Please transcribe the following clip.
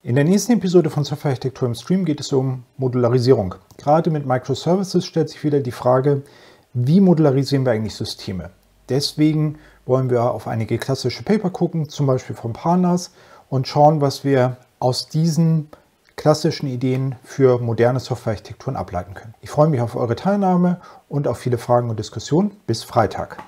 In der nächsten Episode von Softwarearchitektur im Stream geht es um Modularisierung. Gerade mit Microservices stellt sich wieder die Frage, wie modularisieren wir eigentlich Systeme? Deswegen wollen wir auf einige klassische Paper gucken, zum Beispiel von Parnas, und schauen, was wir aus diesen klassischen Ideen für moderne Softwarearchitekturen ableiten können. Ich freue mich auf eure Teilnahme und auf viele Fragen und Diskussionen. Bis Freitag.